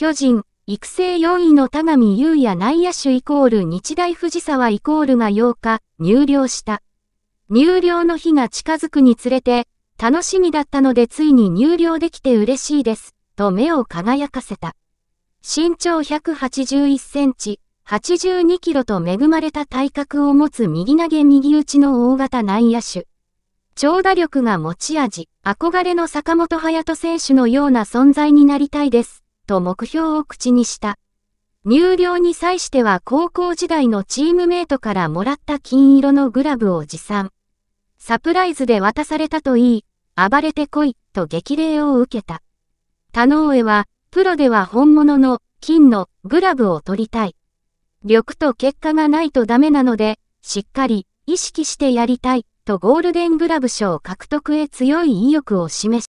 巨人、育成4位の田上優也内野手イコール日大藤沢イコールが8日、入寮した。入寮の日が近づくにつれて、楽しみだったのでついに入寮できて嬉しいです、と目を輝かせた。身長181センチ、82キロと恵まれた体格を持つ右投げ右打ちの大型内野手。長打力が持ち味、憧れの坂本隼人選手のような存在になりたいです、と目標を口にした。入寮に際しては高校時代のチームメイトからもらった金色のグラブを持参。サプライズで渡されたといい、暴れてこい、と激励を受けた。田上は、プロでは本物の金のグラブを取りたい。力と結果がないとダメなので、しっかり意識してやりたい、とゴールデングラブ賞獲得へ強い意欲を示し